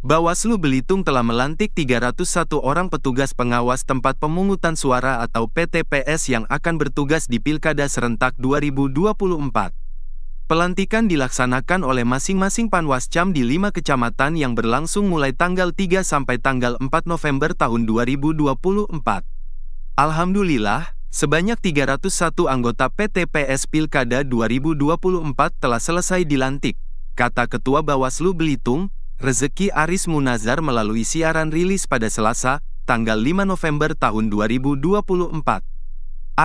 Bawaslu Belitung telah melantik 301 orang petugas pengawas tempat pemungutan suara atau PTPS yang akan bertugas di Pilkada serentak 2024. Pelantikan dilaksanakan oleh masing-masing panwascam di lima kecamatan yang berlangsung mulai tanggal 3 sampai tanggal 4 November tahun 2024. Alhamdulillah, sebanyak 301 anggota PTPS Pilkada 2024 telah selesai dilantik, kata Ketua Bawaslu Belitung, Rezeki Aris Munazar melalui siaran rilis pada Selasa, tanggal 5 November tahun 2024.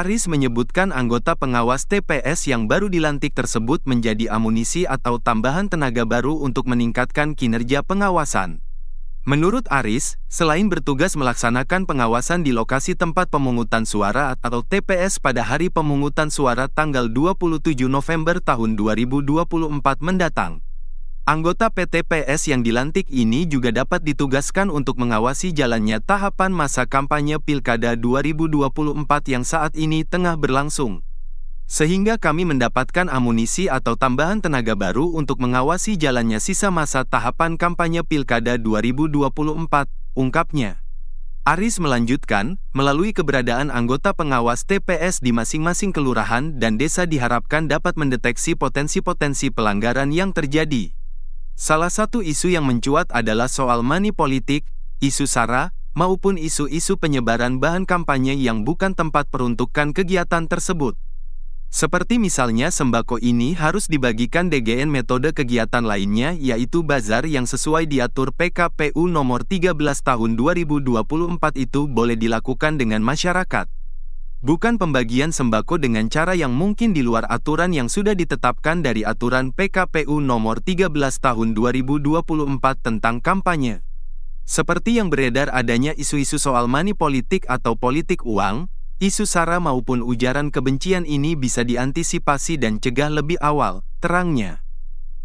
Aris menyebutkan anggota pengawas TPS yang baru dilantik tersebut menjadi amunisi atau tambahan tenaga baru untuk meningkatkan kinerja pengawasan. Menurut Aris, selain bertugas melaksanakan pengawasan di lokasi tempat pemungutan suara atau TPS pada hari pemungutan suara tanggal 27 November tahun 2024 mendatang, Anggota PTPS yang dilantik ini juga dapat ditugaskan untuk mengawasi jalannya tahapan masa kampanye Pilkada 2024 yang saat ini tengah berlangsung. Sehingga kami mendapatkan amunisi atau tambahan tenaga baru untuk mengawasi jalannya sisa masa tahapan kampanye Pilkada 2024, ungkapnya. Aris melanjutkan, melalui keberadaan anggota pengawas TPS di masing-masing kelurahan dan desa diharapkan dapat mendeteksi potensi-potensi pelanggaran yang terjadi. Salah satu isu yang mencuat adalah soal money politik, isu SARA, maupun isu-isu penyebaran bahan kampanye yang bukan tempat peruntukan kegiatan tersebut. Seperti misalnya sembako ini harus dibagikan DGN metode kegiatan lainnya yaitu bazar yang sesuai diatur PKPU nomor 13 tahun 2024 itu boleh dilakukan dengan masyarakat bukan pembagian sembako dengan cara yang mungkin di luar aturan yang sudah ditetapkan dari aturan PKPU nomor 13 tahun 2024 tentang kampanye. Seperti yang beredar adanya isu-isu soal money politik atau politik uang, isu sara maupun ujaran kebencian ini bisa diantisipasi dan cegah lebih awal, terangnya.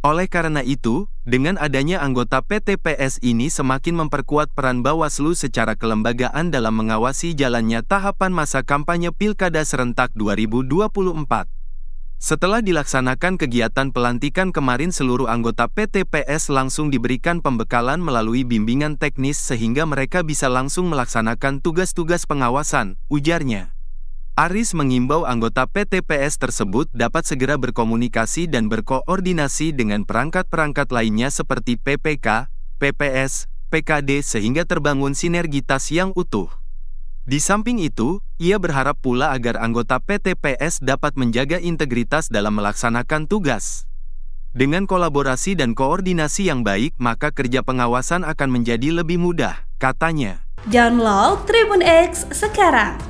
Oleh karena itu, dengan adanya anggota PT PS ini semakin memperkuat peran Bawaslu secara kelembagaan dalam mengawasi jalannya tahapan masa kampanye Pilkada serentak 2024. Setelah dilaksanakan kegiatan pelantikan kemarin seluruh anggota PT PS langsung diberikan pembekalan melalui bimbingan teknis sehingga mereka bisa langsung melaksanakan tugas-tugas pengawasan, ujarnya. Aris mengimbau anggota PTPS tersebut dapat segera berkomunikasi dan berkoordinasi dengan perangkat-perangkat lainnya seperti PPK, PPS, PKD sehingga terbangun sinergitas yang utuh. Di samping itu, ia berharap pula agar anggota PTPS dapat menjaga integritas dalam melaksanakan tugas. Dengan kolaborasi dan koordinasi yang baik, maka kerja pengawasan akan menjadi lebih mudah, katanya. Download Tribun X sekarang